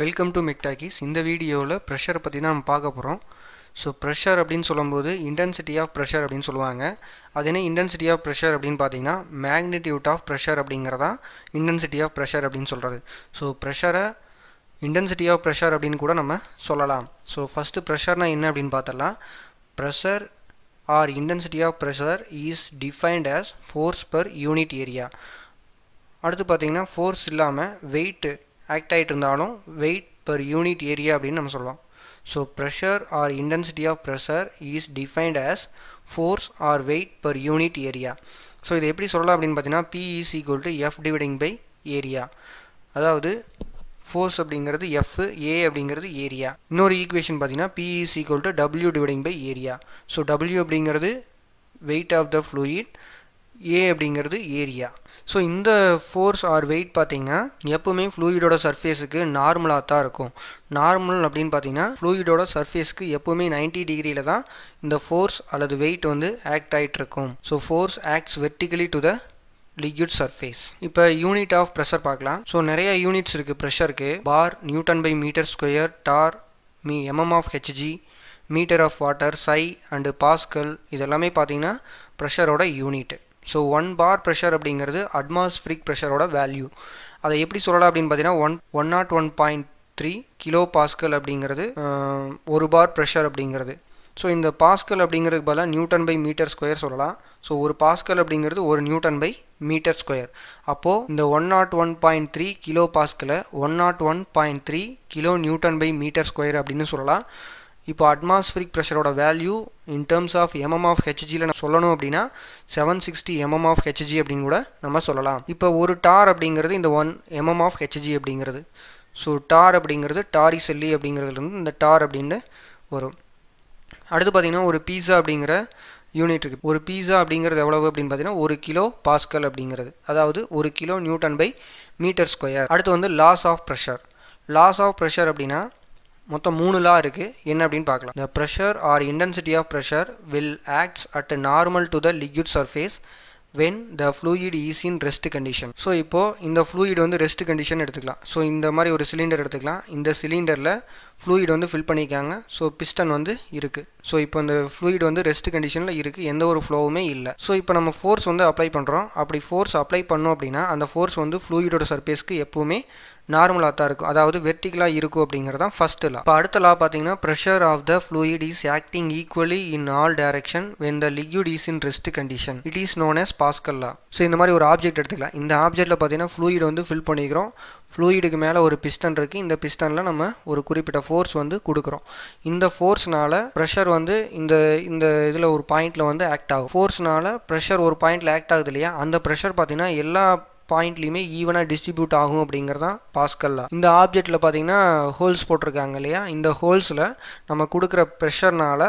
welcome to மிக்டாக்கிஸ் இந்த வீடியோவில் ப்ரெஷரை பற்றி தான் நம்ம பார்க்க போகிறோம் ஸோ ப்ரெஷர் அப்படின்னு சொல்லும்போது இன்டென்சிட்டி ஆஃப் ப்ரெஷர் அப்படின்னு சொல்லுவாங்க அது என்ன இன்டென்சிட்டி ஆஃப் ப்ரெஷர் அப்படின்னு பார்த்தீங்கன்னா மேக்னிடியூட் ஆஃப் ப்ரெஷர் அப்படிங்கிறதா இன்டென்சிட்டி ஆஃப் ப்ரெஷர் அப்படின்னு சொல்கிறது ஸோ ப்ரெஷரை இன்டென்சிட்டி ஆஃப் ப்ரெஷர் அப்படின்னு கூட நம்ம சொல்லலாம் ஸோ ஃபஸ்ட்டு ப்ரெஷர்னால் என்ன அப்படின்னு பார்த்தலாம் pressure or intensity of pressure is defined as force per unit area அடுத்து பார்த்தீங்கன்னா ஃபோர்ஸ் இல்லாமல் வெயிட்டு ஆக்ட் ஆகிட்டு இருந்தாலும் வெயிட் பர் யூனிட் ஏரியா அப்படின்னு நம்ம சொல்லலாம் so pressure or intensity of pressure is defined as force or weight per unit area so இது எப்படி சொல்லலாம் அப்படின்னு பார்த்தீங்கன்னா P is equal to F dividing by area அதாவது ஃபோர்ஸ் அப்படிங்கிறது எஃப் ஏ அப்படிங்கிறது ஏரியா இன்னொரு ஈக்குவேஷன் பார்த்தீங்கன்னா P is equal to W dividing by area so W அப்படிங்கிறது weight of the fluid A அப்படிங்கிறது ஏரியா ஸோ இந்த ஃபோர்ஸ் ஆர் வெயிட் பார்த்தீங்கன்னா எப்போவுமே ஃப்ளூயிடோட சர்ஃபேஸுக்கு நார்மலாக தான் இருக்கும் நார்மல் அப்படின்னு பார்த்தீங்கன்னா ஃப்ளூயிடோட சர்ஃபேஸ்க்கு எப்போவுமே நைன்டி டிகிரியில் தான் இந்த ஃபோர்ஸ் அல்லது வெயிட் வந்து ஆக்ட் ஆகிட்டு இருக்கும் so force acts vertically to the liquid surface இப்போ யூனிட் ஆஃப் ப்ரெஷர் பார்க்கலாம் ஸோ நிறைய யூனிட்ஸ் இருக்குது ப்ரெஷருக்கு bar newton by metre square torr மீ mm of Hg metre of water psi and pascal இதெல்லாமே பார்த்தீங்கன்னா ப்ரெஷரோட unit so one bar pressure அப்படிங்கிறது அட்மாஸ்ஃபிரிக் ப்ரெஷரோட வேல்யூ அதை எப்படி சொல்லலாம் அப்படின்னு பார்த்தீங்கன்னா one one not one point three kilo pascal அப்படிங்கிறது ஒரு பார் ப்ரெஷர் அப்படிங்கிறது ஸோ இந்த பாஸ்கல் அப்படிங்கிறதுக்கு பதிலாக நியூட்டன் பை மீட்டர் ஸ்கொயர் சொல்லலாம் ஸோ ஒரு பாஸ்கல் அப்படிங்கிறது ஒரு நியூட்டன் பை மீட்டர் ஸ்கொயர் அப்போது இந்த one not one point three kilo பாஸ்கலை one not one point three kilo newton by metre square அப்படின்னு சொல்லலாம் இப்போ அட்மாஸ்பிரிக் ப்ரெஷரோட value in terms of mm of ஹெச்ஜியில் நம்ம சொல்லணும் அப்படின்னா seven sixty mm of Hg அப்படின்னு கூட நம்ம சொல்லலாம் இப்போ ஒரு டார் அப்படிங்கிறது இந்த ஒன் எம்எம் ஆஃப் ஹெச்ஜி அப்படிங்கிறது ஸோ டார் அப்படிங்கிறது டாரி செல்லி e அப்படிங்கிறதுலேருந்து இந்த டார் அப்படின்னு வரும் அடுத்து பார்த்திங்கன்னா ஒரு பீஸா அப்படிங்கிற யூனிட் இருக்குது ஒரு பீஸா அப்படிங்கிறது எவ்வளவு அப்படின்னு பார்த்தீங்கன்னா ஒரு கிலோ பாஸ்கல் அப்படிங்கிறது அதாவது ஒரு kilo newton by metre square அடுத்து வந்து laws of pressure laws of pressure அப்படின்னா மொத்தம் மூணு லா இருக்குது என்ன அப்படின்னு பார்க்கலாம் the pressure or intensity of pressure will acts at normal to the liquid surface when the fluid is in rest condition so இப்போது இந்த ஃப்ளூயிட் வந்து ரெஸ்ட் கண்டிஷன் எடுத்துக்கலாம் ஸோ இந்த மாதிரி ஒரு சிலிண்டர் எடுத்துக்கலாம் இந்த சிலிண்டரில் ஃப்ளூயிட் வந்து ஃபில் பண்ணிக்காங்க ஸோ பிஸ்டன் வந்து இருக்குது ஸோ இப்போ அந்த ஃப்ளூயிட் வந்து ரெஸ்ட் கண்டிஷனில் இருக்குது எந்த ஒரு ஃப்ளோவுமே இல்லை ஸோ இப்போ நம்ம ஃபோர்ஸ் வந்து அப்ளை பண்ணுறோம் அப்படி ஃபோர்ஸ் அப்ளை பண்ணோம் அப்படின்னா அந்த ஃபோர்ஸ் வந்து ஃப்ளூயிடோட சர்ஃபேஸ்க்கு எப்போவுமே நார்மலாக தான் இருக்கும் அதாவது வெர்டிகலாக இருக்கும் அப்படிங்கிறது தான் ஃபஸ்ட் லா இப்போ அடுத்த லா பார்த்தீங்கன்னா pressure of the fluid is acting equally in all direction when the liquid is in rest condition it is known as Pascal law so இந்த மாதிரி ஒரு ஆப்ஜெக்ட் எடுத்துக்கலாம் இந்த ஆப்ஜெக்ட்டில் பார்த்தீங்கன்னா ஃப்ளூயிட் வந்து ஃபில் பண்ணிக்கிறோம் ஃப்ளூயிடுக்கு மேலே ஒரு பிஸ்டன் இருக்குது இந்த பிஸ்டனில் நம்ம ஒரு குறிப்பிட்ட ஃபோர்ஸ் வந்து கொடுக்குறோம் இந்த ஃபோர்ஸ்னால் ப்ரெஷர் வந்து இந்த இந்த இதில் ஒரு பாயிண்டில் வந்து ஆக்ட் ஆகும் ஃபோர்ஸ்னால் ப்ரெஷர் ஒரு பாயிண்டில் ஆக்ட் ஆகுது இல்லையா அந்த ப்ரெஷர் பார்த்திங்கன்னா எல்லா பாயிண்ட்லேயுமே ஈவனாக டிஸ்ட்ரிபியூட் ஆகும் அப்படிங்கிறதான் பாஸ்கல்லா இந்த ஆப்ஜெக்டில் பார்த்திங்கன்னா ஹோல்ஸ் போட்டிருக்காங்க இல்லையா இந்த ஹோல்ஸில் நம்ம கொடுக்குற ப்ரெஷர்னால்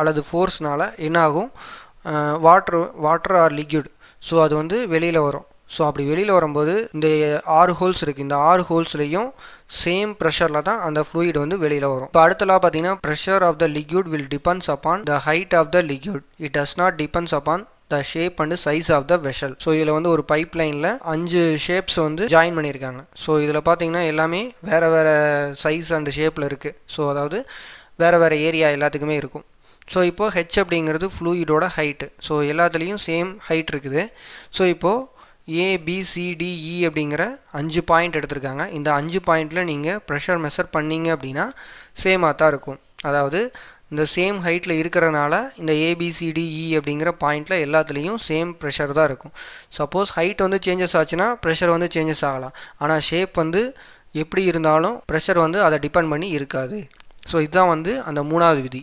அல்லது ஃபோர்ஸ்னால் என்ன ஆகும் water water or liquid so அது வந்து வெளியில் வரும் ஸோ அப்படி வெளியில் வரும்போது இந்த ஆறு ஹோல்ஸ் இருக்குது இந்த ஆறு ஹோல்ஸ்லேயும் சேம் ப்ரெஷரில் தான் அந்த ஃப்ளூயிட் வந்து வெளியில் வரும் இப்போ அடுத்தலாம் பார்த்தீங்கன்னா pressure of the liquid will depends upon the height of the liquid it does not depends upon the shape and size of the vessel so இதில் வந்து ஒரு பைப் லைனில் அஞ்சு ஷேப்ஸ் வந்து ஜாயின் பண்ணியிருக்காங்க ஸோ இதில் பார்த்தீங்கன்னா எல்லாமே வேறு வேறு சைஸ் அண்ட் ஷேப்பில் இருக்குது ஸோ அதாவது வேறு வேறு ஏரியா எல்லாத்துக்குமே இருக்கும் ஸோ இப்போது ஹெச் அப்படிங்கிறது ஃப்ளூயிடோட ஹைட்டு ஸோ எல்லாத்துலேயும் சேம் ஹைட் இருக்குது ஸோ இப்போது ஏபிசிடிஇ e அப்படிங்கிற அஞ்சு பாயிண்ட் எடுத்திருக்காங்க இந்த அஞ்சு பாயிண்டில் நீங்கள் ப்ரெஷர் மெஷர் பண்ணிங்க அப்படின்னா சேமாக தான் இருக்கும் அதாவது இந்த சேம் ஹைட்டில் இருக்கிறனால இந்த ஏபிசிடிஇ e அப்படிங்கிற பாயிண்டில் எல்லாத்துலேயும் சேம் ப்ரெஷர் தான் இருக்கும் சப்போஸ் ஹைட் வந்து சேஞ்சஸ் ஆச்சுன்னா ப்ரெஷர் வந்து சேஞ்சஸ் ஆகலாம் ஆனால் ஷேப் வந்து எப்படி இருந்தாலும் ப்ரெஷர் வந்து அதை டிபெண்ட் பண்ணி இருக்காது ஸோ இதுதான் வந்து அந்த மூணாவது விதி